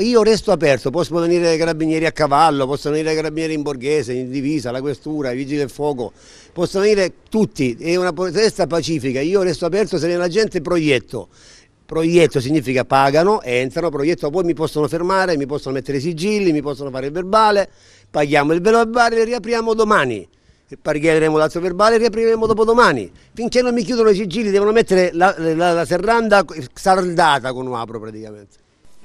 io resto aperto, possono venire i carabinieri a cavallo, possono venire i carabinieri in borghese, in divisa, la questura, i vigili del fuoco, possono venire tutti, è una protesta pacifica, io resto aperto se viene la gente proietto. Proietto significa pagano, entrano, proietto poi mi possono fermare, mi possono mettere i sigilli, mi possono fare il verbale, paghiamo il verbale e riapriamo domani. Pagheremo l'altro verbale e riapriremo dopodomani. Finché non mi chiudono i sigilli devono mettere la, la, la serranda saldata con un apro praticamente.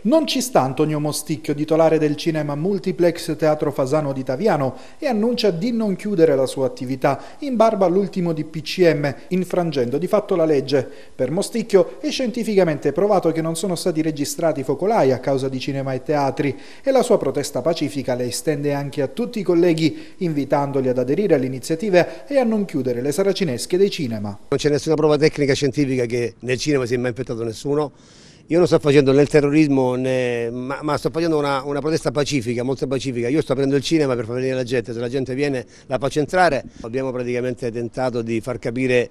Non ci sta Antonio Mosticchio, titolare del cinema Multiplex Teatro Fasano di Taviano, e annuncia di non chiudere la sua attività in barba all'ultimo DPCM, infrangendo di fatto la legge. Per Mosticchio è scientificamente provato che non sono stati registrati focolai a causa di cinema e teatri e la sua protesta pacifica la estende anche a tutti i colleghi, invitandoli ad aderire all'iniziativa e a non chiudere le saracinesche dei cinema. Non c'è nessuna prova tecnica scientifica che nel cinema si è mai infettato nessuno io non sto facendo né il terrorismo, né, ma, ma, sto facendo una, una, protesta pacifica, molto pacifica. Io sto aprendo il cinema per far venire la gente, se la gente viene la faccio entrare. Abbiamo praticamente tentato di far capire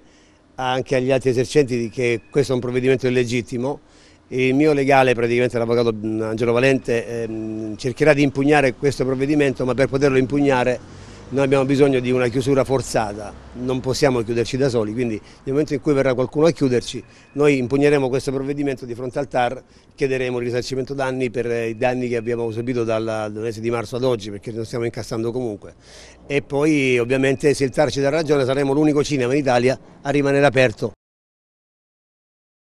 anche agli altri esercenti che questo è un provvedimento illegittimo. Il mio legale, praticamente l'avvocato mm, Angelo Valente, ehm, cercherà di impugnare questo provvedimento, ma per poterlo impugnare noi abbiamo bisogno di una chiusura forzata, non possiamo chiuderci da soli, quindi nel momento in cui verrà qualcuno a chiuderci, noi impugneremo questo provvedimento di fronte al TAR, chiederemo il risarcimento danni per eh, i danni che abbiamo subito dal mese di marzo ad oggi, perché non stiamo incassando comunque. E poi ovviamente se il TAR ci dà ragione saremo l'unico cinema in Italia a rimanere aperto.